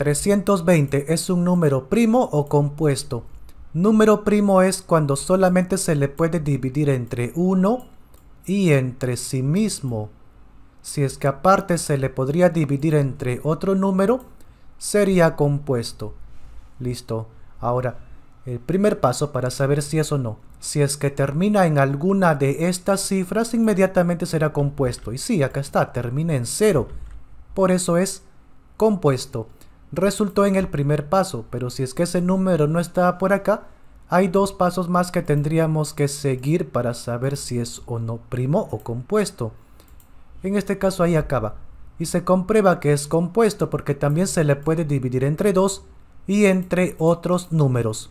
320 es un número primo o compuesto. Número primo es cuando solamente se le puede dividir entre 1 y entre sí mismo. Si es que aparte se le podría dividir entre otro número, sería compuesto. Listo. Ahora, el primer paso para saber si es o no. Si es que termina en alguna de estas cifras, inmediatamente será compuesto. Y sí, acá está, termina en 0. Por eso es compuesto resultó en el primer paso, pero si es que ese número no está por acá, hay dos pasos más que tendríamos que seguir para saber si es o no primo o compuesto. En este caso ahí acaba. Y se comprueba que es compuesto porque también se le puede dividir entre 2 y entre otros números.